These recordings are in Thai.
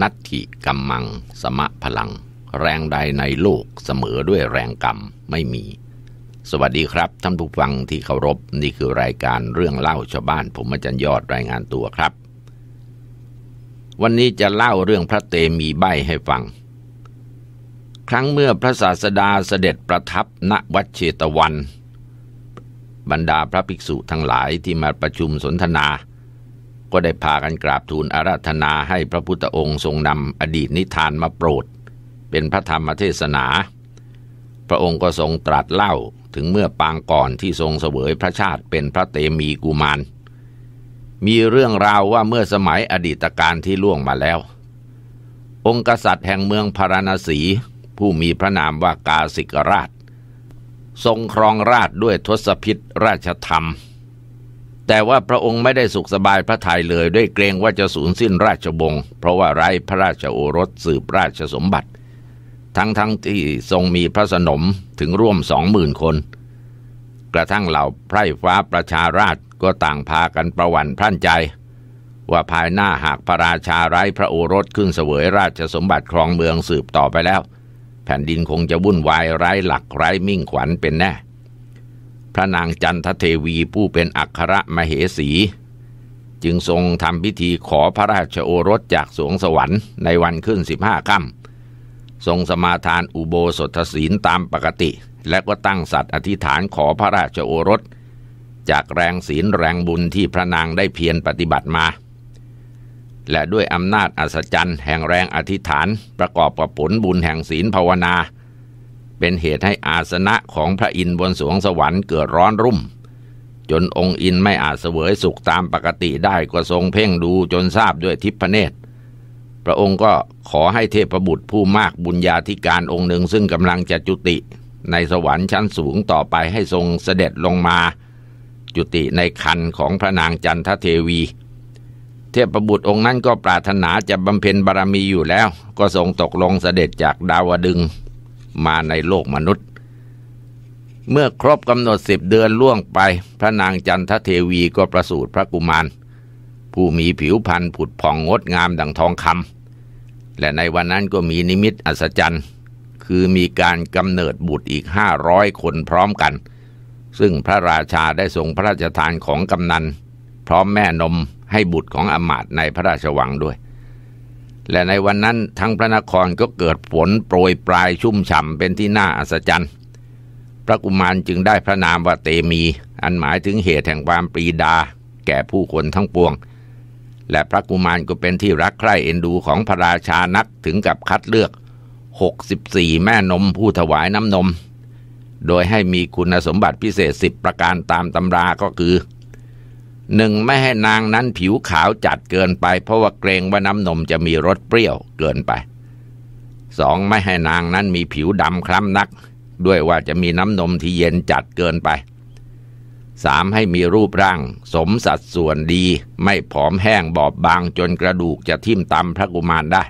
นัตถิกัมมัง สมะพลัง แรงใดในโลกเสมอด้วยแรงกรรม ไม่มี สวัสดีครับท่านผู้ฟังที่เคารพนี่คือรายการเรื่องเล่าชาวบ้าน ผมอาจารย์ยอดรายงานตัวครับ วันนี้จะเล่าเรื่องพระเตมีใบให้ฟัง ครั้งเมื่อพระศาสดาเสด็จประทับณวัดเชตวัน บรรดาพระภิกษุทั้งหลายที่มาประชุมสนทนาก็ได้พากันกราบทูลอาราธนาให้พระพุทธองค์ทรงนำอดีตนิทานมาโปรด เป็นพระธรรมเทศนา พระองค์ก็ทรงตรัสเล่าถึงเมื่อปางก่อนที่ทรงเสวยพระชาติเป็นพระเตมีกุมาร มีเรื่องราวว่าเมื่อสมัยอดีตการที่ล่วงมาแล้ว องค์กษัตริย์แห่งเมืองพาราณสีผู้มีพระนามว่ากาสิกราช ทรงครองราชด้วยทศพิษราชธรรมแต่ว่าพระองค์ไม่ได้สุขสบายพระทัยเลยด้วยเกรงว่าจะสูญสิ้นราชวงศ์เพราะว่าไร้พระราชโอรสสืบราชสมบัติ ทั้งทั้งที่ทรงมีพระสนมถึงร่วมสองหมื่นคน กระทั่งเหล่าไพร่ฟ้าประชาราชก็ต่างพากันประวันพรั่นใจ ว่าภายหน้าหากพระราชาไร้พระโอรสขึ้นเสวยราชสมบัติครองเมืองสืบต่อไปแล้ว แผ่นดินคงจะวุ่นวายไร้หลักไร้มิ่งขวัญเป็นแน่พระนางจันทเทวีผู้เป็นอัครมเหสี จึงทรงทำพิธีขอพระราชโอรสจากสวงสวรรค์ในวันขึ้นสิบห้าค่ำทรงสมาทานอุโบสถศีลตามปกติ และก็ตั้งสัตว์อธิษฐานขอพระราชโอรส จากแรงศีลแรงบุญที่พระนางได้เพียรปฏิบัติมา และด้วยอำนาจอัศจรรย์แห่งแรงอธิษฐานประกอบกับผลบุญแห่งศีลภาวนาเป็นเหตุให้อาสนะของพระอินทร์บนสวงสวรรค์เกิดร้อนรุ่ม จนองค์อินไม่อาจเสวยสุขตามปกติได้ก็ทรงเพ่งดูจนทราบด้วยทิพเนตร พระองค์ก็ขอให้เทพบุตรผู้มากบุญญาธิการองค์หนึ่งซึ่งกำลังจะจุติในสวรรค์ชั้นสูงต่อไปให้ทรงเสด็จลงมา จุติในคันของพระนางจันทเทวี เทพบุตรองค์นั้นก็ปรารถนาจะบำเพ็ญบารมีอยู่แล้วก็ทรงตกลงเสด็จจากดาวดึงมาในโลกมนุษย์ เมื่อครบกำหนดสิบเดือนล่วงไปพระนางจันทเทวีก็ประสูติพระกุมาร ผู้มีผิวพรรณผุดผ่องงดงามดังทองคำและในวันนั้นก็มีนิมิตอัศจรรย์ คือมีการกำเนิดบุตรอีกห้าร้อยคนพร้อมกัน ซึ่งพระราชาได้ทรงพระราชทานของกำนัน พร้อมแม่นมให้บุตรของอมาตในพระราชวังด้วยและในวันนั้นทั้งพระนครก็เกิดฝนโปรยปลายชุ่มฉ่ำเป็นที่น่าอัศจรรย์ พระกุมารจึงได้พระนามว่าเตมีอันหมายถึงเหตุแห่งความปรีดาแก่ผู้คนทั้งปวง และพระกุมารก็เป็นที่รักใคร่เอ็นดูของพระราชานักถึงกับคัดเลือก 64 แม่นมผู้ถวายน้ำนม โดยให้มีคุณสมบัติพิเศษ 10 ประการตามตำราก็คือหนึ่งไม่ให้นางนั้นผิวขาวจัดเกินไปเพราะว่าเกรงว่าน้ำนมจะมีรสเปรี้ยวเกินไปสองไม่ให้นางนั้นมีผิวดำคล้ำนักด้วยว่าจะมีน้ำนมที่เย็นจัดเกินไปสามให้มีรูปร่างสมสัดส่วนดีไม่ผอมแห้งบอบบางจนกระดูกจะทิ่มตำพระกุมารได้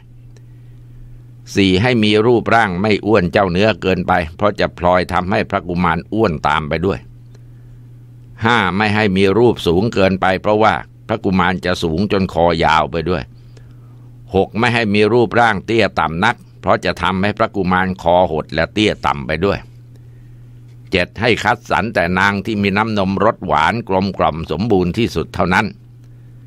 สี่ให้มีรูปร่างไม่อ้วนเจ้าเนื้อเกินไปเพราะจะพลอยทำให้พระกุมารอ้วนตามไปด้วยห้าไม่ให้มีรูปสูงเกินไป เพราะว่าพระกุมารจะสูงจนคอยาวไปด้วยหกไม่ให้มีรูปร่างเตี้ยต่ำนัก เพราะจะทำให้พระกุมารคอหดและเตี้ยต่ำไปด้วยเจ็ดให้คัดสรรแต่นางที่มีน้ำนมรสหวานกลมกล่อมสมบูรณ์ที่สุดเท่านั้น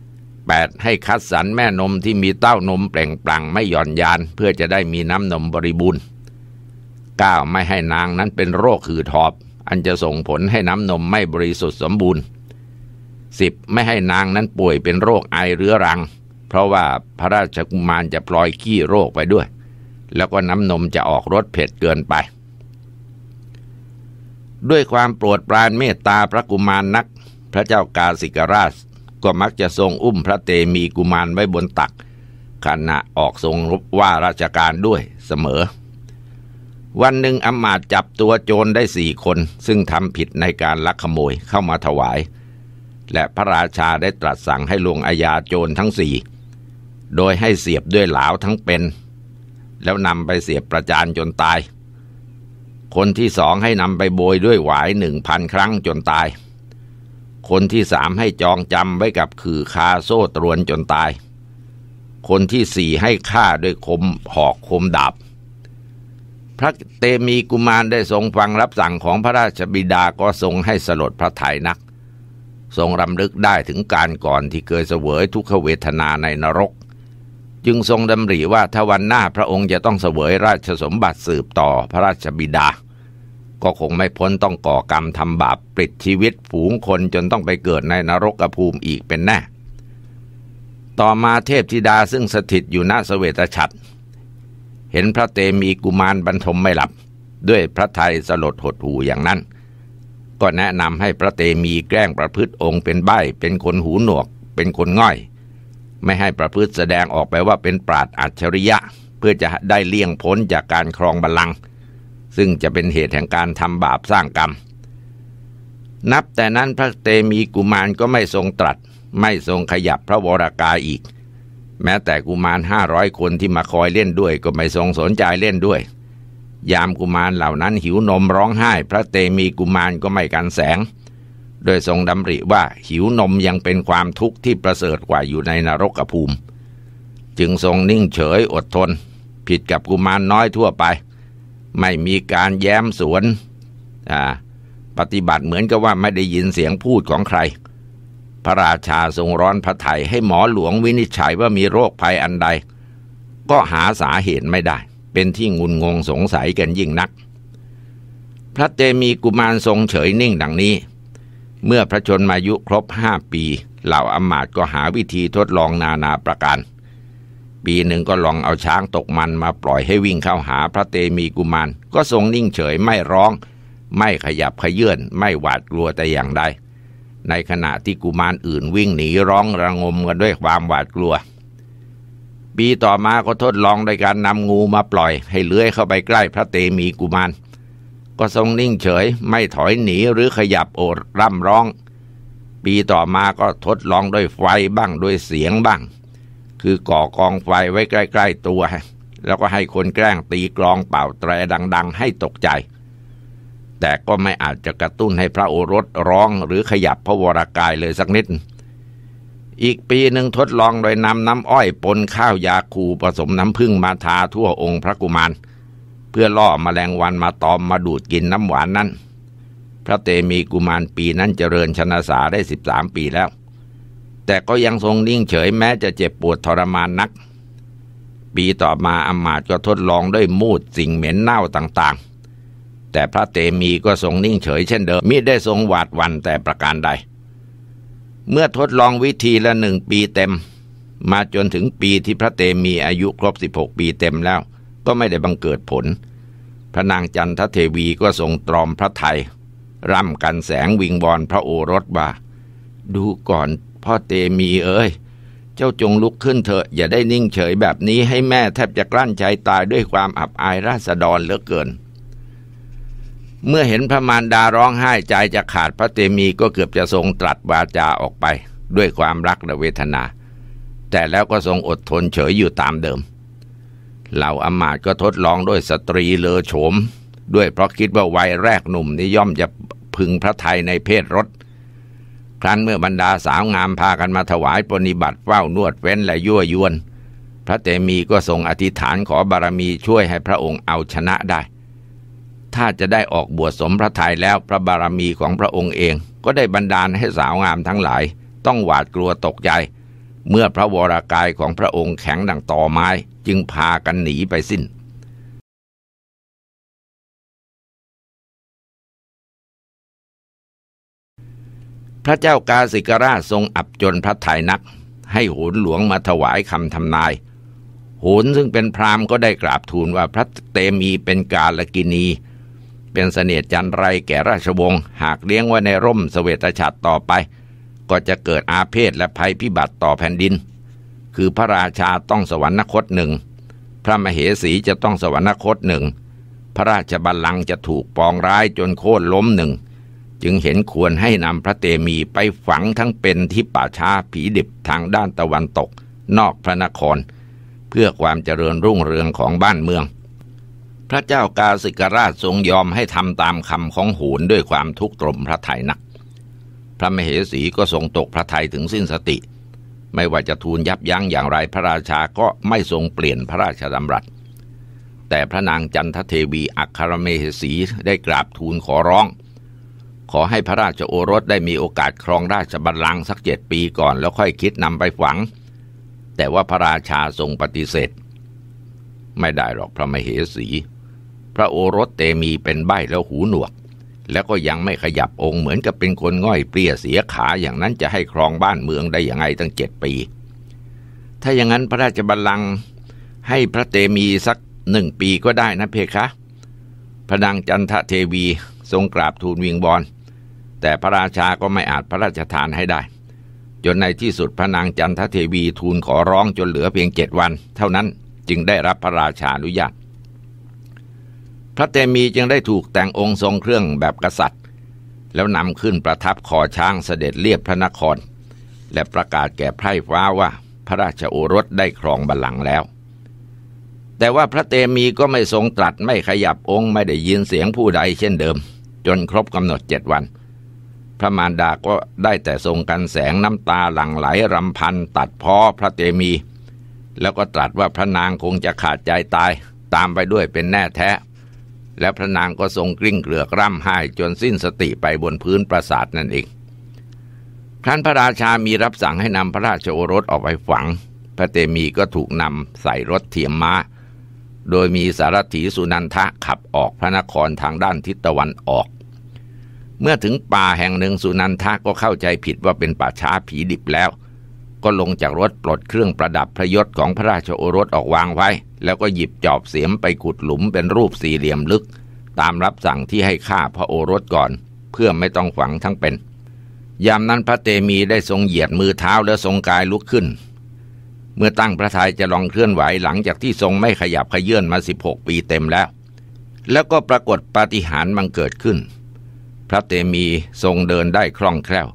8. ให้คัดสรรแม่นมที่มีเต้านมเปล่งปลั่งไม่หย่อนยานเพื่อจะได้มีน้ำนมบริบูรณ์ 9. ไม่ให้นางนั้นเป็นโรคหืดหอบอันจะส่งผลให้น้ำนมไม่บริสุทธิ์สมบูรณ์ 10. ไม่ให้นางนั้นป่วยเป็นโรคไอเรื้อรัง เพราะว่าพระราชกุมารจะปล่อยขี้โรคไปด้วย แล้วก็น้ำนมจะออกรสเผ็ดเกินไป ด้วยความโปรดปรานเมตตาพระกุมารนักพระเจ้ากาสิกราชก็มักจะทรงอุ้มพระเตมีกุมารไว้บนตัก ขณะออกทรงรบว่าราชการด้วยเสมอวันหนึ่งอมาตจับตัวโจรได้สี่คนซึ่งทำผิดในการลักขโมยเข้ามาถวาย และพระราชาได้ตรัสสั่งให้ลงอาญาโจรทั้งสี่โดยให้เสียบด้วยเหลาทั้งเป็นแล้วนำไปเสียบประจานจนตาย คนที่สองให้นำไปโบยด้วยหวายหนึ่งพันครั้งจนตาย คนที่สามให้จองจำไว้กับคือคาโซ่ตรวนจนตาย คนที่สี่ให้ฆ่าด้วยคมหอกคมดาบพระเตมีกุมารได้ทรงฟังรับสั่งของพระราชบิดา ก็ทรงให้สลดพระไทยนัก ทรงรำลึกได้ถึงการก่อนที่เคยเสวยทุกขเวทนาในนรก จึงทรงดำริว่าถ้าวันหน้าพระองค์จะต้องเสวยราชสมบัติสืบต่อพระราชบิดา ก็คงไม่พ้นต้องก่อกรรมทำบาปปลิดชีวิตฝูงคนจนต้องไปเกิดในนรกภูมิอีกเป็นแน่ ต่อมาเทพธิดาซึ่งสถิตอยู่ณเสวตฉัตรเห็นพระเตมีกุมารบรรทมไม่หลับ ด้วยพระทัยสลดหดหูอย่างนั้น ก็แนะนำให้พระเตมีแกล้งประพฤติองค์เป็นใบเป็นคนหูหนวก เป็นคนง่อย ไม่ให้ประพฤติแสดงออกไปว่าเป็นปราดอัจฉริยะเพื่อจะได้เลี่ยงพ้นจากการครองบัลลังก์ซึ่งจะเป็นเหตุแห่งการทำบาปสร้างกรรม นับแต่นั้นพระเตมีกุมารก็ไม่ทรงตรัส ไม่ทรงขยับพระวรากายอีกแม้แต่กุมารห้าร้อยคนที่มาคอยเล่นด้วยก็ไม่ทรงสนใจเล่นด้วย ยามกุมารเหล่านั้นหิวนมร้องไห้พระเตมีกุมารก็ไม่กันแสง โดยทรงดำริว่าหิวนมยังเป็นความทุกข์ที่ประเสริฐกว่าอยู่ในนรกภูมิ จึงทรงนิ่งเฉยอดทน ผิดกับกุมารน้อยทั่วไป ไม่มีการแย้มสวนปฏิบัติเหมือนกับว่าไม่ได้ยินเสียงพูดของใครพระราชาทรงร้อนพระไัยให้หมอหลวงวินิจฉัยว่ามีโรคภัยอันใด ก็หาสาเหตุไม่ได้ เป็นที่งุนงงสงสัยกันยิ่งนัก พระเตมีกุมารทรงเฉยนิ่งดังนี้ เมื่อพระชนมายุครบห้าปีเหล่าอมาตก็หาวิธีทดลองนานาประการ ปีหนึ่งก็ลองเอาช้างตกมันมาปล่อยให้วิ่งเข้าหาพระเตมีกุมาร ก็ทรงนิ่งเฉยไม่ร้อง ไม่ขยับขยื่นไม่หวาดกลัวแต่อย่างใดในขณะที่กุมารอื่นวิ่งหนีร้องระงมกันด้วยความหวาดกลัว ปีต่อมาก็ทดลองโดยการนำงูมาปล่อยให้เลื้อยเข้าไปใกล้พระเตมีกุมาร ก็ทรงนิ่งเฉยไม่ถอยหนีหรือขยับโอดร่ำร้อง ปีต่อมาก็ทดลองด้วยไฟบ้างด้วยเสียงบ้าง คือก่อกองไฟไว้ใกล้ ๆตัว แล้วก็ให้คนแกล้งตีกลองเป่าแตรดัง ๆ ให้ตกใจแต่ก็ไม่อาจจะกระตุ้นให้พระโอรสร้องหรือขยับพระวรากายเลยสักนิด อีกปีหนึ่งทดลองโดยนำน้ำอ้อยปนข้าวยาคูผสมน้ำพึ่งมาทาทั่วองค์พระกุมาร เพื่อล่อมแมลงวันมาตอมมาดูดกินน้ำหวานนั้น พระเตมีกุมารปีนั้นเจริญชนะสาได้สิบามปีแล้ว แต่ก็ยังทรงนิ่งเฉยแม้จะเจ็บปวดทรมานนัก ปีต่อมาอมาตก็ทดลองด้วยมูดสิ่งเหม็นเน่าต่างๆแต่พระเตมีก็ทรงนิ่งเฉยเช่นเดิมมิได้ทรงหวาดวันแต่ประการใด เมื่อทดลองวิธีละหนึ่งปีเต็ม มาจนถึงปีที่พระเตมีอายุครบ16 ปีเต็มแล้ว ก็ไม่ได้บังเกิดผลพระนางจันทเทวีก็ทรงตรอมพระไทยร่ำกันแสงวิงบอลพระโอรสว่า ดูก่อนพ่อเตมีเอ้ยเจ้าจงลุกขึ้นเถอะอย่าได้นิ่งเฉยแบบนี้ให้แม่แทบจะกลั้นใจตายด้วยความอับอายราษฎรเหลือเกินเมื่อเห็นพระมารดาร้องไห้ใจจะขาดพระเตมีก็เกือบจะทรงตรัสวาจาออกไปด้วยความรักและเวทนา แต่แล้วก็ทรงอดทนเฉยอยู่ตามเดิม เหล่าอมาตก็ทดลองด้วยสตรีเลอโฉม ด้วยเพราะคิดว่าวัยแรกหนุ่มนี่ย่อมจะพึงพระไทยในเพศรถ ครั้นเมื่อบรรดาสาวงามพากันมาถวายปณิบัติเฝ้านวดเว้นและยั่วยวน พระเตมีก็ทรงอธิษฐานขอบารมีช่วยให้พระองค์เอาชนะได้ถ้าจะได้ออกบวชสมพระทัยแล้วพระบารมีของพระองค์เองก็ได้บันดาลให้สาวงามทั้งหลาย ต้องหวาดกลัวตกใจ เมื่อพระวรากายของพระองค์แข็งดังตอไม้จึงพากันหนีไปสิน้น พระเจ้ากาสิกราชทรงอับจนพระทัยนัก ให้โหนหลวงมาถวายคำทำนายโหนซึ่งเป็นพรามก็ได้กราบทูลว่าพระเตมีเป็นกาลกินีเป็นเสนียดจันไรแก่ราชวงศ์หากเลี้ยงไว้ในร่มสเสวตฉัตรต่อไป ก็จะเกิดอาเพศและภัยพิบัติต่อแผ่นดิน คือพระราชาต้องสวรรคตหนึ่งพระมเหสีจะต้องสวรรคตหนึ่งพระราชบัลลังก์จะถูกปองร้ายจนโค่นล้มหนึ่งจึงเห็นควรให้นำพระเตมีไปฝังทั้งเป็นที่ป่าช้าผีดิบทางด้านตะวันตก นอกพระนคร เพื่อความเจริญรุ่งเรืองของบ้านเมืองพระเจ้ากาสิกราชทรงยอมให้ทำตามคำของโหนด้วยความทุกข์ตรมพระไทยนัก พระมเหสีก็ทรงตกพระไทยถึงสิ้นสติ ไม่ว่าจะทูลยับยั้งอย่างไรพระราชาก็ไม่ทรงเปลี่ยนพระราชดำรัส แต่พระนางจันทเทวีอัครเมเหสี ได้กราบทูลขอร้อง ขอให้พระราชโอรสได้มีโอกาสครองราชบัลลังก์สักเจ็ดปีก่อนแล้วค่อยคิดนำไปฝัง แต่ว่าพระราชาทรงปฏิเสธ ไม่ได้หรอกพระมเหสีพระโอรสเตมีเป็นใบ้แล้วหูหนวก แล้วก็ยังไม่ขยับองค์เหมือนกับเป็นคนง่อยเปรี้ยเสียขาอย่างนั้นจะให้ครองบ้านเมืองได้อย่างไรตั้งเจ็ดปี ถ้าอย่างนั้นพระราชบัลลังก์ให้พระเตมีสักหนึ่งปีก็ได้นะเพคะพระนางจันทเทวีทรงกราบทูลวิงบอลแต่พระราชาก็ไม่อาจพระราชทานให้ได้ จนในที่สุดพระนางจันทเทวีทูลขอร้องจนเหลือเพียงเจ็ดวัน เท่านั้นจึงได้รับพระราชาอนุญาตพระเตมีจึงได้ถูกแต่งองค์ทรงเครื่องแบบกษัตริย์ แล้วนำขึ้นประทับขอช้างเสด็จเรียบพระนคร และประกาศแก่ไพร่ฟ้าว่าพระราชโอรสได้ครองบัลลังก์แล้ว แต่ว่าพระเตมีก็ไม่ทรงตรัสไม่ขยับองค์ไม่ได้ยินเสียงผู้ใดเช่นเดิม จนครบกำหนดเจ็ดวัน พระมารดา ก็ได้แต่ทรงกันแสงน้ำตาหลั่งไหลรำพันตัดพ้อพระเตมี แล้วก็ตรัสว่าพระนางคงจะขาดใจตายตามไปด้วยเป็นแน่แท้และพระนางก็ทรงกริ้งเกลือกร่ำไห้จนสิ้นสติไปบนพื้นปราสาทนั่นเองครั้นพระราชามีรับสั่งให้นำพระราชโอรสออกไปฝัง พระเตมีก็ถูกนำใส่รถเทียมมา้าโดยมีสารถีสุนันทะขับออกพระนครทางด้านทิศตะวันออก เมื่อถึงป่าแห่งหนึ่งสุนันทะก็เข้าใจผิดว่าเป็นป่าช้าผีดิบแล้ว ก็ลงจากรถปลดเครื่องประดับพระยศของพระราชโอรสออกวางไว้แล้วก็หยิบจอบเสียมไปขุดหลุมเป็นรูปสี่เหลี่ยมลึก ตามรับสั่งที่ให้ฆ่าพระโอรสก่อน เพื่อไม่ต้องฝังทั้งเป็นยามนั้นพระเตมีได้ทรงเหยียดมือเท้าและทรงกายลุกขึ้น เมื่อตั้งพระทัยจะลองเคลื่อนไหวหลังจากที่ทรงไม่ขยับขยื่นมา 16 ปีเต็มแล้ว แล้วก็ปรากฏปาฏิหาริย์บังเกิดขึ้น พระเตมีทรงเดินได้คล่องแคล่ว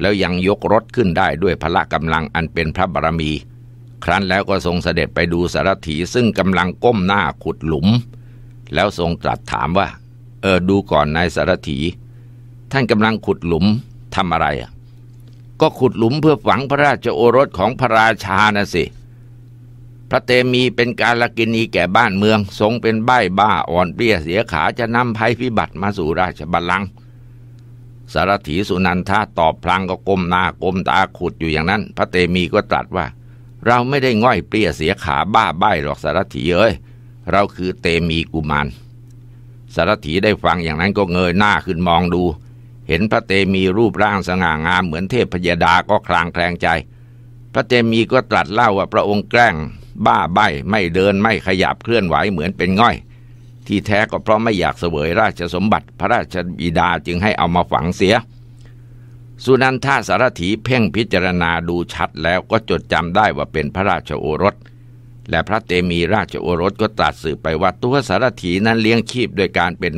แล้วยังยกรถขึ้นได้ด้วยพละกำลังอันเป็นพระบารมีครั้นแล้วก็ทรงเสด็จไปดูสารถีซึ่งกำลังก้มหน้าขุดหลุม แล้วทรงตรัสถามว่า เออดูก่อนนายสารถีท่านกำลังขุดหลุมทำอะไรอ่ะก็ขุดหลุมเพื่อฝังพระราชโอรสของพระราชานะสิพระเตมีเป็นการละกินีแก่บ้านเมือง ทรงเป็นใบ้บ้าอ่อนเปรี้ยเสียขาจะนำภัยพิบัติมาสู่ราชบัลลังก์สารถีสุนันทาตอบพลังก็ก้มหน้าก้มตาขุดอยู่อย่างนั้น พระเตมีก็ตรัสว่าเราไม่ได้ง่อยเปรี้ยเสียขาบ้าใบาหรอกสารถีเอ้ยเราคือเตมีกุมาร สารถีได้ฟังอย่างนั้นก็เงยหน้าขึ้นมองดู เห็นพระเตมีรูปร่างสง่างามเหมือนเทพพยดา ก็คลางแคลงใจ พระเตมีก็ตรัสเล่าว่าพระองค์แกล้ง บ้าใบาไม่เดินไม่ขยับเคลื่อนไหวเหมือนเป็นง่อย ที่แท้ก็เพราะไม่อยากเสวยราชสมบัติพระราชบิดาจึงให้เอามาฝังเสียสุนันทาสารถีเพ่งพิจารณาดูชัดแล้วก็จดจำได้ว่าเป็นพระราชโอรส และพระเตมีราชโอรสก็ตรัสสืบไปว่าตัวสารถีนั้นเลี้ยงชีพโดยการเป็น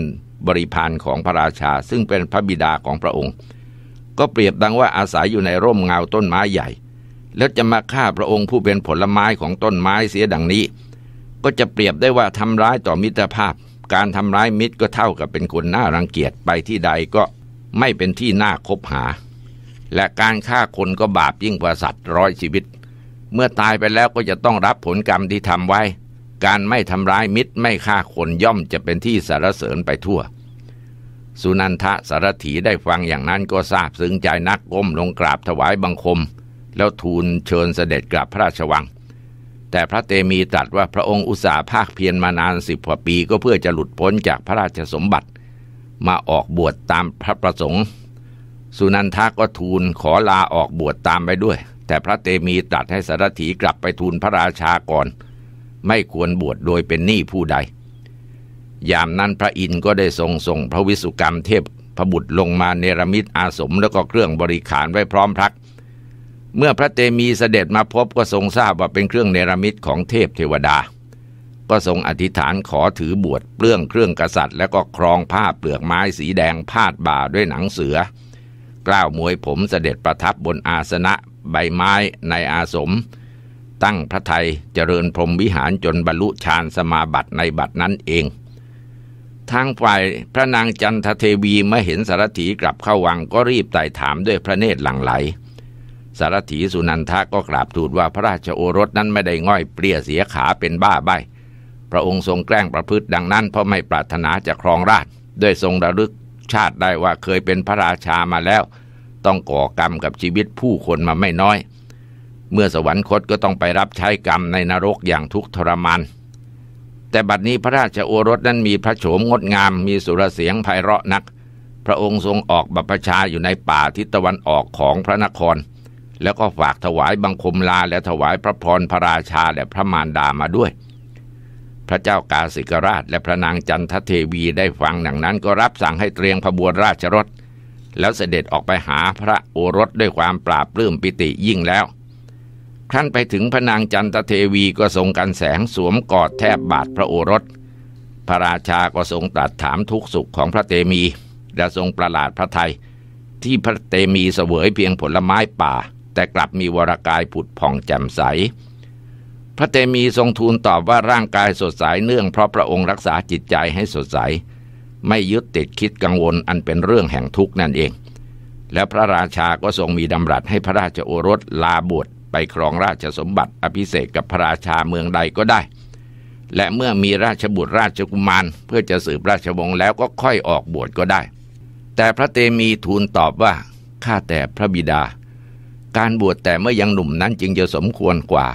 บริพารของพระราชาซึ่งเป็นพระบิดาของพระองค์ ก็เปรียบดังว่าอาศัยอยู่ในร่มเงาต้นไม้ใหญ่ แล้วจะมาฆ่าพระองค์ผู้เป็นผลไม้ของต้นไม้เสียดังนี้ ก็จะเปรียบได้ว่าทำร้ายต่อมิตรภาพการทำร้ายมิตรก็เท่ากับเป็นคนน่ารังเกียจไปที่ใดก็ไม่เป็นที่น่าคบหาและการฆ่าคนก็บาปยิ่งกว่าสัตว์ร้อยชีวิตเมื่อตายไปแล้วก็จะต้องรับผลกรรมที่ทำไว้ การไม่ทำร้ายมิตรไม่ฆ่าคนย่อมจะเป็นที่สารเสริญไปทั่ว สุนันทะสารถีได้ฟังอย่างนั้นก็ทราบซึ้งใจนักก้มลงกราบถวายบังคม แล้วทูลเชิญเสด็จกลับพระราชวัง แต่พระเตมีตรัสว่าพระองค์อุตสาห์ภาคเพียรมานานสิบกว่าปีก็เพื่อจะหลุดพ้นจากพระราชสมบัติ มาออกบวชตามพระประสงค์สุนันทาก็ทูลขอลาออกบวชตามไปด้วย แต่พระเตมีตรัสให้สารถีกลับไปทูลพระราชาก่อน ไม่ควรบวชโดยเป็นหนี้ผู้ใด ยามนั้นพระอินทร์ก็ได้ทรงส่งพระวิสุกรรมเทพพระบุตรลงมาเนรมิตอาสมแล้วก็เครื่องบริขารไว้พร้อมพัก เมื่อพระเตมีเสด็จมาพบก็ทรงทราบว่าเป็นเครื่องเนรมิตของเทพเทวดา ก็ทรงอธิษฐานขอถือบวชเปลื้องเครื่องกษัตริย์ แล้วก็ครองผ้าเปลือกไม้สีแดงพาดบ่าด้วยหนังเสือกล้าวมวยผมเสด็จประทับบนอาสนะใบไม้ในอาสมตั้งพระไทยเจริญพรมวิหารจนบรรลุฌานสมาบัติในบัตดนั้นเอง ทางฝ่ายพระนางจันทเทวีเมื่อเห็นสารถีกลับเข้าวังก็รีบไต่ถามด้วยพระเนตรหลั่งไหล สารถีสุนันทะก็กราบทูลว่าพระราชโอรสนั้นไม่ได้ง่อยเปรี้ยเสียขาเป็นบ้าใบ พระองค์ทรงแกล้งประพฤติดังนั้น เพราะไม่ปรารถนาจะครองราช ด้วยทรงระลึกชาติได้ว่าเคยเป็นพระราชามาแล้ว ต้องก่อกรรมกับชีวิตผู้คนมาไม่น้อย เมื่อสวรรคตก็ต้องไปรับใช้กรรมในนรกอย่างทุกทรมานแต่บัดนี้พระราชโอรสนั้นมีพระโฉมงดงาม มีสุรเสียงไพเราะนัก พระองค์ทรงออกบัพชาอยู่ในป่าทิศตะวันออกของพระนคร แล้วก็ฝากถวายบังคมลาและถวายพระพรพระราชาและพระมารดามาด้วยพระเจ้ากาสิกราช และพระนางจันทเทวีได้ฟังดังนั้นก็รับสั่งให้เตรียมพบวนราชรถ แล้วเสด็จออกไปหาพระโอรสด้วยความปราบปลื้มปิติยิ่งแล้วท่ั้นไปถึงพระนางจันทเทวีก็ทรงกันแสงสวมกอดแทบบาดพระโอรสพระราชาก็ทรงตรัสถามทุกสุขของพระเตมี และทรงประหลาดพระไทย ที่พระเตมีเสวยเพียงผลไม้ป่า แต่กลับมีวรากายผุดผ่องแจ่มใสพระเตมีทรงทูลตอบว่าร่างกายสดใสเนื่องเพราะพระองค์รักษาจิตใจให้สดใสไม่ยึดติดคิดกังวลอันเป็นเรื่องแห่งทุกข์นั่นเอง และพระราชาก็ทรงมีดำรัสให้พระราชโอรสลาบวชไปครองราชสมบัติอภิเษกกับพระราชาเมืองใดก็ได้ และเมื่อมีราชบุตรราชกุมารเพื่อจะสืบราชวงศ์แล้วก็ค่อยออกบวชก็ได้ แต่พระเตมีทูลตอบว่าข้าแต่พระบิดา การบวชแต่เมื่อยังหนุ่มนั้นจึงจะสมควรกว่า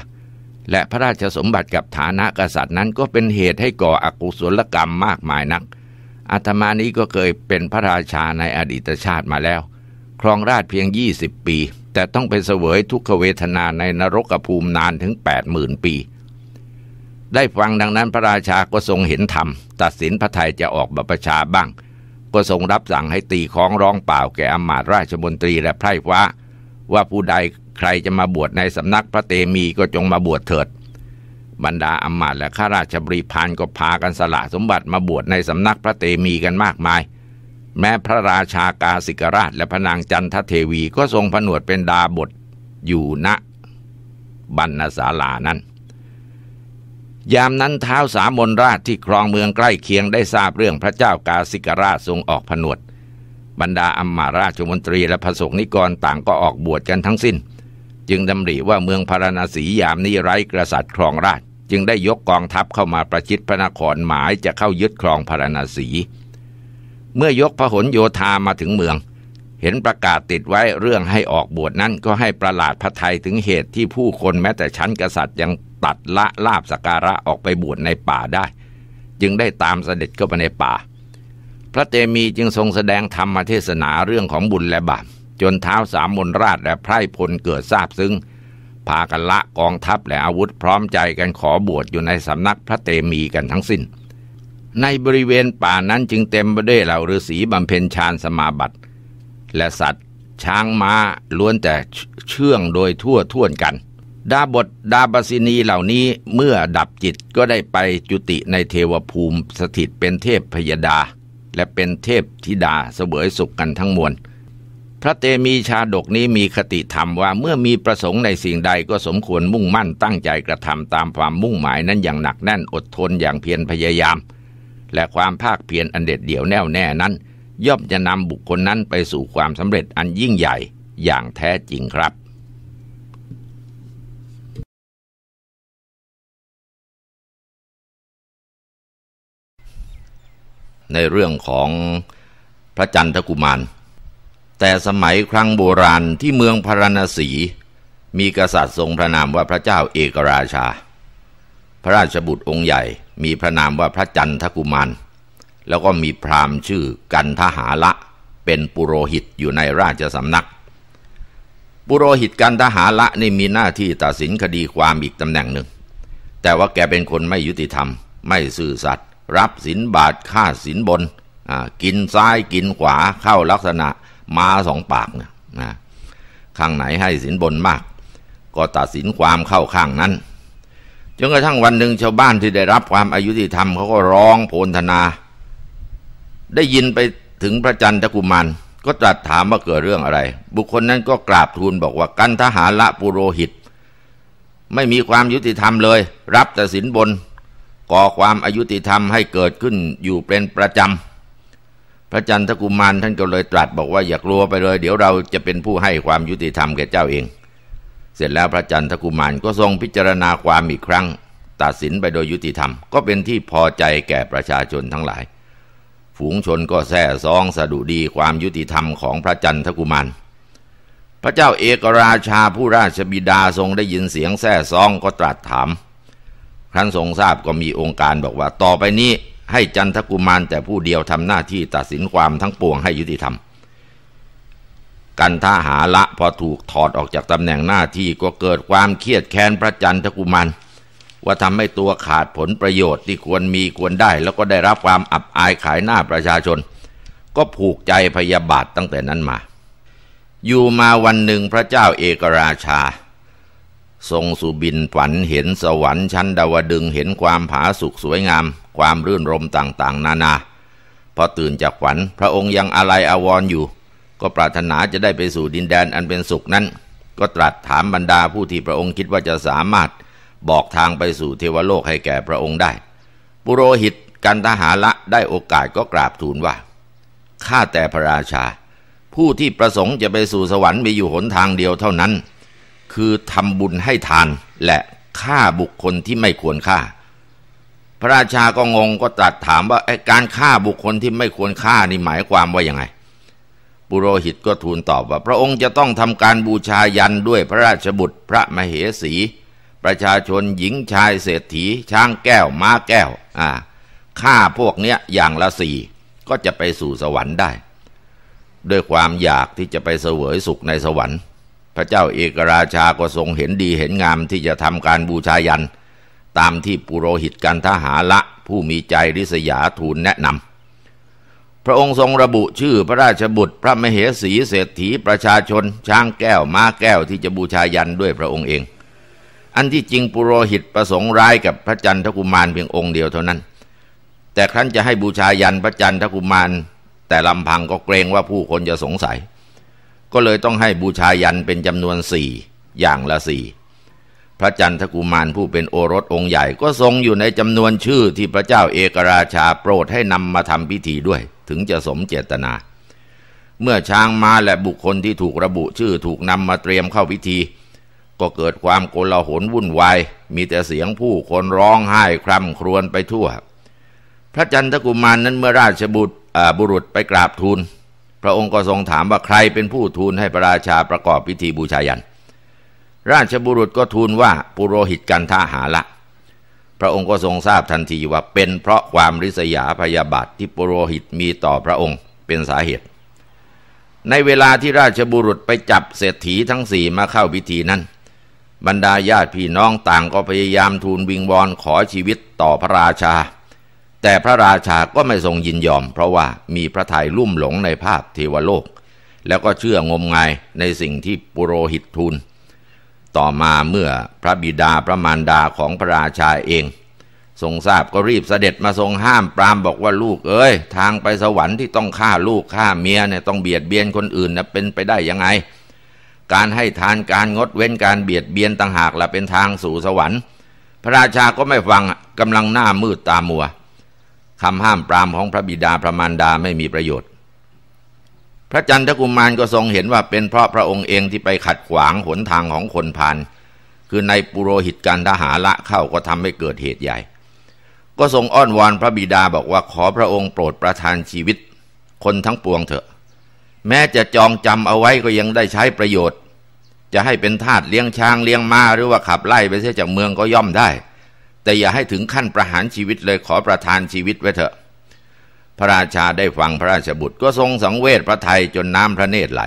และพระราชสมบัติกับฐานะกษัตริย์นั้นก็เป็นเหตุให้ก่ออกุศลกรรมมากมายนักอาตมานี้ก็เคยเป็นพระราชาในอดีตชาติมาแล้ว ครองราชเพียง 20 ปี แต่ต้องไปเสวยทุกขเวทนาในนรกภูมินานถึง 80,000 ปี ได้ฟังดังนั้นพระราชาก็ทรงเห็นธรรม ตัดสินพระไทยจะออกบัพชาบ้าง ก็ทรงรับสั่งให้ตีของร้องเปล่าแก่อมาตราชมนตรีและไพร่ฟ้าว่าผู้ใดใครจะมาบวชในสำนักพระเตมีก็จงมาบวชเถิด บรรดาอมาตย์และข้าราชบริพารก็พากันสละสมบัติมาบวชในสำนักพระเตมีกันมากมาย แม้พระราชากาสิกราช และพระนางจันทเทวีก็ทรงผนวดเป็นดาบทอยู่ณบรรณศาลานั้น ยามนั้นเท้าสามนราชที่ครองเมืองใกล้เคียงได้ทราบเรื่องพระเจ้ากาสิกราชทรงออกผนวด บรรดาอมมาราชมนตรีและพระสงฆ์นิกรต่าง ก็ออกบวชกันทั้งสิน้นจึงดำริว่าเมืองพาราณสียามนี้ไร้กษัตริย์ครองราชจึงได้ยกกองทัพเข้ามาประชิดพระนครหมายจะเข้ายึดครองพาราณสี เมื่อยกพหลโยธามาถึงเมือง เห็นประกาศติดไว้เรื่องให้ออกบวชนั้นก็ให้ประหลาดพระไทยถึงเหตุที่ผู้คนแม้แต่ชั้นกษัตริย์ยังตัดละลาบสการะออกไปบวชในป่าได้ จึงได้ตามเสด็จเข้าไปในป่า พระเตมีจึงทรงแสดงธรรมเทศนาเรื่องของบุญและบาปจนเท้าสามมนราชและไพร่พลเกิดทราบซึ้ง พากันละกองทัพและอาวุธพร้อมใจกันขอบวชอยู่ในสำนักพระเตมีกันทั้งสิน้น ในบริเวณป่านั้นจึงเต็มไปด้วยเหล่าฤาษีบำเพ็ญฌานสมาบัติ และสัตว์ช้างมา้าล้วนแต่เชื่องโดยทั่วท่วนกัน ดาบทดาบสินีเหล่านี้เมื่อดับจิตก็ได้ไปจุติในเทวภูมิสถิตเป็นเทพพยดา และเป็นเทพธิดาเสวยสุขกันทั้งมวลพระเตมีชาดกนี้มีคติธรรมว่าเมื่อมีประสงค์ในสิ่งใดก็สมควรมุ่งมั่นตั้งใจกระทำตามความมุ่งหมายนั้นอย่างหนักแน่น อดทนอย่างเพียรพยายาม และความภาคเพียรอันเด็ดเดี่ยวแน่วแน่นั้นย่อมจะนำบุคคลนั้นไปสู่ความสำเร็จอันยิ่งใหญ่อย่างแท้จริงครับ ในเรื่องของพระจันทกุมารแต่สมัยครั้งโบราณที่เมืองพาราณสีมีกษัตริย์ทรงพระนามว่าพระเจ้าเอกราชา พระราชบุตรองค์ใหญ่มีพระนามว่าพระจันทกุมาร แล้วก็มีพราหมณ์ชื่อกันทหาละเป็นปุโรหิตอยู่ในราชสำนัก ปุโรหิตกันทหาละนี่มีหน้าที่ตัดสินคดีความอีกตำแหน่งหนึ่ง แต่ว่าแกเป็นคนไม่ยุติธรรม ไม่ซื่อสัตย์รับสินบาทค่าสินบนกินซ้ายกินขวาเข้าลักษณะมาสองปากเนี่ยนะข้างไหนให้สินบนมาก ก็ตัดสินความเข้าข้างนั้นจนกระทั่งวันหนึ่งชาวบ้านที่ได้รับความอายุติธรรมเขาก็ร้องโพนธนา ได้ยินไปถึงพระจันทกุมาร ก็ตรัสถามว่าเกิดเรื่องอะไร บุคคลนั้นก็กราบทูลบอกว่ากันทหารละปุโรหิต ไม่มีความยุติธรรมเลย รับแต่สินบนก่อความอายุติธรรมให้เกิดขึ้นอยู่เป็นประจำพระจันทกุมารท่านก็เลยตรัสบอกว่าอย่ากลัวไปเลย เดี๋ยวเราจะเป็นผู้ให้ความยุติธรรมแก่เจ้าเอง เสร็จแล้วพระจันทกุมารก็ทรงพิจารณาความอีกครั้ง ตัดสินไปโดยยุติธรรม ก็เป็นที่พอใจแก่ประชาชนทั้งหลาย ฝูงชนก็แซ่ซองสะดุดี ความยุติธรรมของพระจันทกุมาร พระเจ้าเอกราชาผู้ราชบิดาทรงได้ยินเสียงแซ่ซองก็ตรัสถามครั้นทรงทราบก็มีองค์การบอกว่าต่อไปนี้ให้จันทกุมารแต่ผู้เดียวทำหน้าที่ตัดสินความทั้งปวงให้ยุติธรรม กันท่าหาละพอถูกถอดออกจากตำแหน่งหน้าที่ก็เกิดความเครียดแค้นพระจันทกุมาร ว่าทำให้ตัวขาดผลประโยชน์ที่ควรมีควรได้แล้วก็ได้รับความอับอายขายหน้าประชาชน ก็ผูกใจพยาบาทตั้งแต่นั้นมาอยู่มาวันหนึ่งพระเจ้าเอกราชา ทรงสุบินฝันเห็นสวรรค์ชั้นดาวดึงเห็นความผาสุกสวยงามความรื่นรมต่างๆ นานาพอตื่นจากฝันพระองค์ยังอะไรอาวรออยู่ ก็ปรารถนาจะได้ไปสู่ดินแดนอันเป็นสุขนั้น ก็ตรัสถามบรรดาผู้ที่พระองค์คิดว่าจะสามารถบอกทางไปสู่เทวโลกให้แก่พระองค์ได้ปุโรหิตกันทหาละได้โอกาสก็กราบทูลว่าข้าแต่พระราชา ผู้ที่ประสงค์จะไปสู่สวรรค์มีอยู่หนทางเดียวเท่านั้น คือทำบุญให้ทานและฆ่าบุคคลที่ไม่ควรฆ่าพระราชาก็งงก็ตรัสถามว่าการฆ่าบุคคลที่ไม่ควรฆ่านี่หมายความว่าอย่างไงปุโรหิตก็ทูลตอบว่า พระองค์จะต้องทำการบูชายันด้วยพระราชบุตรพระมเหสี ประชาชนหญิงชายเศรษฐีช้างแก้วม้าแก้วอ่าฆ่าพวกเนี้ยอย่างละสี่ก็จะไปสู่สวรรค์ได้ ด้วยความอยากที่จะไปเสวยสุขในสวรรค์ พระเจ้าเอกราชาก็ทรงเห็นดีเห็นงามที่จะทำการบูชายันเตามที่ปุโรหิตกันทหาละ ผู้มีใจริษยาทูลแนะนำพระองค์ทรงระบุชื่อพระราชบุตรพระมเหสีเศรษฐีประชาชนช้างแก้วม้าแก้วที่จะบูชายันด้วยพระองค์เอง อันที่จริงปุโรหิตประสงค์ร้ายกับพระจันทกุมารเพียงองค์เดียวเท่านั้น แต่ครั้นจะให้บูชายันพระจันทกุมาร แต่ลำพังก็เกรงว่าผู้คนจะสงสัย ก็เลยต้องให้บูชายันเป็นจำนวนสี่อย่างละสี่พระจันทกุมารผู้เป็นโอรสองค์ใหญ่ก็ทรงอยู่ในจำนวนชื่อที่พระเจ้าเอกราชาโปรดให้นำมาทำพิธีด้วย ถึงจะสมเจตนา เมื่อช้างมาและบุคคลที่ถูกระบุชื่อถูกนำมาเตรียมเข้าพิธี ก็เกิดความโกลาหลวุ่นวาย มีแต่เสียงผู้คนร้องไห้คร่ำครวญไปทั่ว พระจันทกุมารนนั้นเมื่อราชบุตรบุรุษไปกราบทูลพระองค์ก็ทรงถามว่าใครเป็นผู้ทูลให้พระราชาประกอบพิธีบูชายันราชบุรุษก็ทูลว่าปุโรหิตกันท่าหาละ พระองค์ก็ทรงทราบทันทีว่าเป็นเพราะความริษยาพยาบาทที่ปุโรหิตมีต่อพระองค์เป็นสาเหตุ ในเวลาที่ราชบุรุษไปจับเศรษฐีทั้งสี่มาเข้าพิธีนั้น บรรดาญาติพี่น้องต่างก็พยายามทูลวิงวอนขอชีวิตต่อพระราชา แต่พระราชาก็ไม่ทรงยินยอม เพราะว่ามีพระทัยลุ่มหลงในภาพเทวโลก แล้วก็เชื่องมงายในสิ่งที่ปุโรหิตทูลต่อมาเมื่อพระบิดาพระมารดาของพระราชาเองทรงทราบก็รีบเสด็จมาทรงห้ามปรามบอกว่าลูกเอ้ย ทางไปสวรรค์ที่ต้องฆ่าลูกฆ่าเมียเนี่ยต้องเบียดเบียนคนอื่นนะเป็นไปได้ยังไง การให้ทานการงดเว้นการเบียดเบียนต่างหากละเป็นทางสู่สวรรค์ พระราชาก็ไม่ฟังกำลังหน้ามืดตามัวคำห้ามปรามของพระบิดาพระมารดาไม่มีประโยชน์พระจันทกุมารก็ทรงเห็นว่าเป็นเพราะพระองค์เองที่ไปขัดขวางหนทางของคนพานคือในปุโรหิตการทหาระเข้าก็ทำให้เกิดเหตุใหญ่ ก็ทรงอ้อนวอนพระบิดาบอกว่าขอพระองค์โปรดประทานชีวิต คนทั้งปวงเถอะ แม้จะจองจำเอาไว้ก็ยังได้ใช้ประโยชน์ จะให้เป็นทาสเลี้ยงช้างเลี้ยงมา้าหรือว่าขับไล่ไปเสียจากเมืองก็ย่อมได้ แต่อย่าให้ถึงขั้นประหารชีวิตเลยขอประทานชีวิตไว้เถอะพระราชาได้ฟังพระราชบุตรก็ทรงสังเวชพระไทยจนน้ำพระเนตรไหล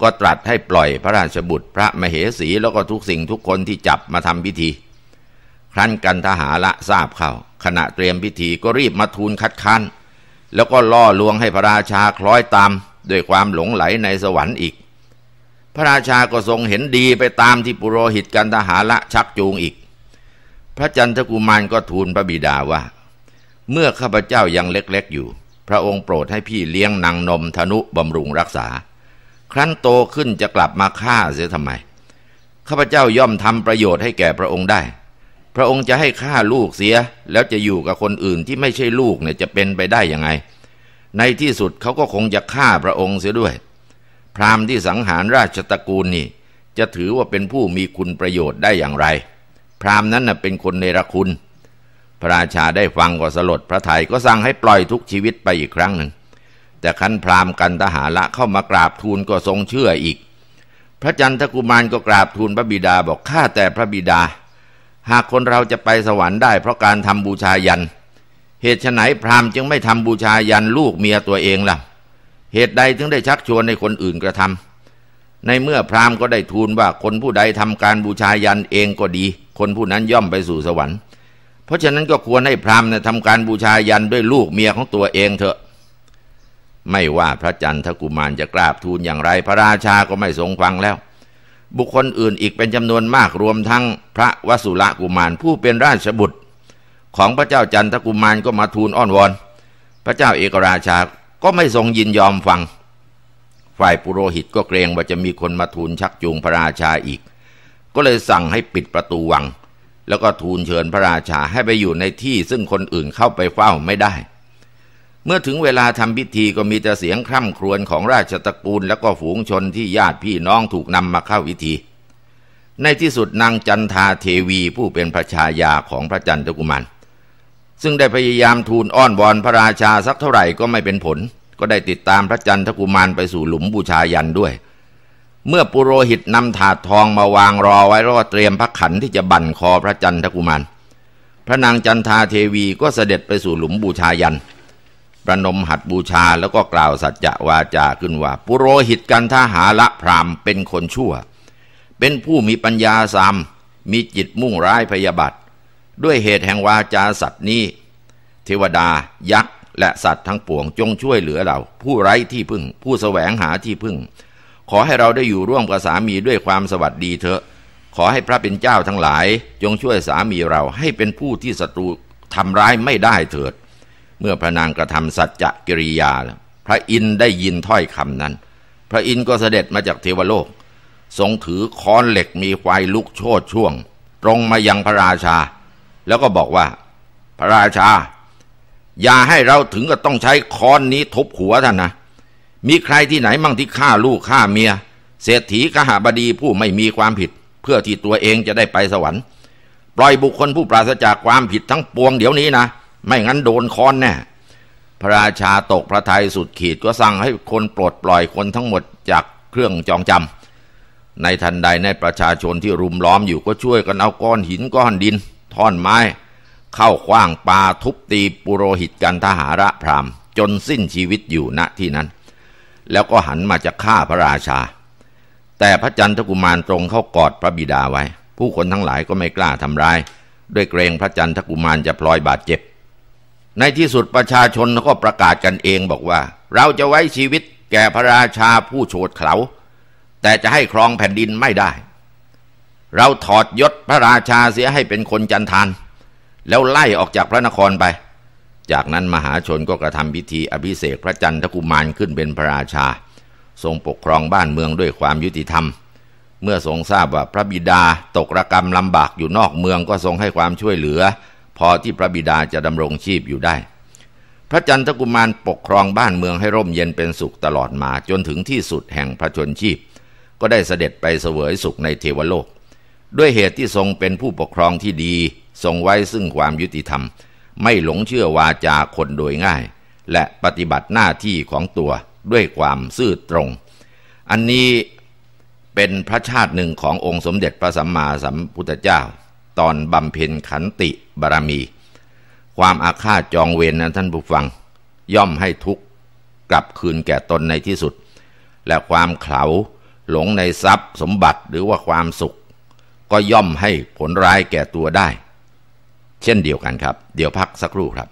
ก็ตรัสให้ปล่อยพระราชบุตรพระมเหสีแล้วก็ทุกสิ่งทุกคนที่จับมาทำพิธี ครั้นกันทหาละทราบเข้า ขณะเตรียมพิธีก็รีบมาทูลคัดค้านแล้วก็ล่อลวงให้พระราชาคล้อยตามด้วยความหลงไหลในสวรรค์อีก พระราชาก็ทรงเห็นดีไปตามที่ปุโรหิตกันทหาละชักจูงอีก พระจันทกุมารก็ทูลพระบิดาว่าเมื่อข้าพเจ้ายังเล็กๆอยู่ พระองค์โปรดให้พี่เลี้ยงนางนมธนุบำรุงรักษา ครั้นโตขึ้นจะกลับมาฆ่าเสียทำไม ข้าพเจ้าย่อมทำประโยชน์ให้แก่พระองค์ได้ พระองค์จะให้ฆ่าลูกเสีย แล้วจะอยู่กับคนอื่นที่ไม่ใช่ลูกเนี่ย จะเป็นไปได้ยังไง ในที่สุดเขาก็คงจะฆ่าพระองค์เสียด้วย พราหมณ์ที่สังหารราชตระกูลนี่ จะถือว่าเป็นผู้มีคุณประโยชน์ได้อย่างไร พราหมณ์นั้นเป็นคนเนรคุณพระราชาได้ฟังก็สลด พระไทยก็สั่งให้ปล่อยทุกชีวิตไปอีกครั้งหนึ่ง แต่ขั้นพราหมณ์กันทหารละเข้ามากราบทูลก็ทรงเชื่ออีก พระจันทกุมารก็กราบทูลพระบิดาบอกข้าแต่พระบิดา หากคนเราจะไปสวรรค์ได้ เพราะการทำบูชายัน เหตุไฉนพราหมณ์จึงไม่ทำบูชายันลูกเมียตัวเองล่ะ เหตุใดถึงได้ชักชวนในคนอื่นกระทำ ในเมื่อพราหมณ์ก็ได้ทูลว่าคนผู้ใดทำการบูชายันเองก็ดี คนผู้นั้นย่อมไปสู่สวรรค์เพราะฉะนั้นก็ควรให้พราหมณ์เนี่ยทำการบูชายันด้วยลูกเมียของตัวเองเถอะ ไม่ว่าพระจันทกุมารจะกราบทูลอย่างไร พระราชาก็ไม่ทรงฟังแล้ว บุคคลอื่นอีกเป็นจำนวนมากรวมทั้งพระวสุละกุมารผู้เป็นราชบุตร ของพระเจ้าจันทกุมารก็มาทูลอ้อนวอนพระเจ้าเอกราชาก็ไม่ทรงยินยอมฟัง ฝ่ายปุโรหิตก็เกรงว่าจะมีคนมาทูลชักจูงพระราชาอีก ก็เลยสั่งให้ปิดประตูวังแล้วก็ทูลเชิญพระราชาให้ไปอยู่ในที่ ซึ่งคนอื่นเข้าไปเฝ้าไม่ได้ เมื่อถึงเวลาทำพิธีก็มีแต่เสียงคร่ำครวญของราชตระกูลแล้วก็ฝูงชนที่ญาติพี่น้องถูกนำมาเข้าพิธี ในที่สุดนางจันทาเทวีผู้เป็นพระชายาของพระจันทกุมาร ซึ่งได้พยายามทูลอ้อนวอนพระราชาสักเท่าไหร่ก็ไม่เป็นผล ก็ได้ติดตามพระจันทกุมารไปสู่หลุมบูชายันด้วยเมื่อปุโรหิตนำถาดทองมาวางรอไว้แล้วเตรียมพระขันที่จะบั่นคอพระจันทกุมาร พระนางจันทาเทวีก็เสด็จไปสู่หลุมบูชายัน ประนมหัดบูชาแล้วก็กล่าวสัจจะวาจาขึ้นว่า ปุโรหิตกันทหาละพรามเป็นคนชั่ว เป็นผู้มีปัญญาสามมีจิตมุ่งร้ายพยาบาท ด้วยเหตุแห่งวาจาสัตว์นี้ เทวดายักษ์และสัตว์ทั้งปวงจงช่วยเหลือเรา ผู้ไร้ที่พึ่งผู้แสวงหาที่พึ่งขอให้เราได้อยู่ร่วมกับสามีด้วยความสวัสดีเถอะ ขอให้พระเป็นเจ้าทั้งหลายจงช่วยสามีเราให้เป็นผู้ที่ศัตรูทำร้ายไม่ได้เถิด เมื่อพระนางกระทำสัจจะกิริยา พระอินได้ยินถ้อยคำนั้น พระอินก็เสด็จมาจากเทวโลก ทรงถือค้อนเหล็กมีไฟลุกโชดช่วง ตรงมายังพระราชา แล้วก็บอกว่า พระราชา อย่าให้เราถึงกับต้องใช้ค้อนนี้ทุบหัวท่านนะมีใครที่ไหนมั่งที่ฆ่าลูกฆ่าเมีย เศรษฐีกหาบดีผู้ไม่มีความผิด เพื่อที่ตัวเองจะได้ไปสวรรค์ ปล่อยบุคคลผู้ปราศจากความผิดทั้งปวงเดี๋ยวนี้นะ ไม่งั้นโดนคอนแน่พระราชาตกพระทัยสุดขีดก็สั่งให้คนปลดปล่อยคนทั้งหมดจากเครื่องจองจำในทันใดในประชาชนที่รุมล้อมอยู่ก็ช่วยกันเอาก้อนหินก้อนดินท่อนไม้ เข้าคว้างปาทุบตีปุโรหิตกันทหาระพรามจนสิ้นชีวิตอยู่ณที่นั้นแล้วก็หันมาจะฆ่าพระราชา แต่พระจันทกุมารตรงเข้ากอดพระบิดาไว้ ผู้คนทั้งหลายก็ไม่กล้าทำร้าย ด้วยเกรงพระจันทกุมารจะพลอยบาดเจ็บ ในที่สุดประชาชนก็ประกาศกันเองบอกว่า เราจะไว้ชีวิตแก่พระราชาผู้โฉดเขา แต่จะให้ครองแผ่นดินไม่ได้ เราถอดยศพระราชาเสียให้เป็นคนจันทานแล้วไล่ออกจากพระนครไปจากนั้นมหาชนก็กระทำพิธีอภิเษกพระจันทกุมารขึ้นเป็นพระราชา ทรงปกครองบ้านเมืองด้วยความยุติธรรม เมื่อทรงทราบว่าพระบิดาตกระกรรมลำบากอยู่นอกเมืองก็ทรงให้ความช่วยเหลือ พอที่พระบิดาจะดำรงชีพอยู่ได้ พระจันทกุมารปกครองบ้านเมืองให้ร่มเย็นเป็นสุขตลอดมาจนถึงที่สุดแห่งพระชนชีพ ก็ได้เสด็จไปเสวยสุขในเทวโลก ด้วยเหตุที่ทรงเป็นผู้ปกครองที่ดี ทรงไว้ซึ่งความยุติธรรมไม่หลงเชื่อวาจาคนโดยง่าย และปฏิบัติหน้าที่ของตัวด้วยความซื่อตรง อันนี้เป็นพระชาติหนึ่งขององค์สมเด็จพระสัมมาสัมพุทธเจ้า ตอนบำเพ็ญขันติบารมี ความอาฆาตจองเวรนนั้นท่านผู้ฟัง ย่อมให้ทุกข์กลับคืนแก่ตนในที่สุด และความเขลาหลงในทรัพย์สมบัติหรือว่าความสุข ก็ย่อมให้ผลร้ายแก่ตัวได้เช่นเดียวกันครับ เดี๋ยวพักสักครู่ครับ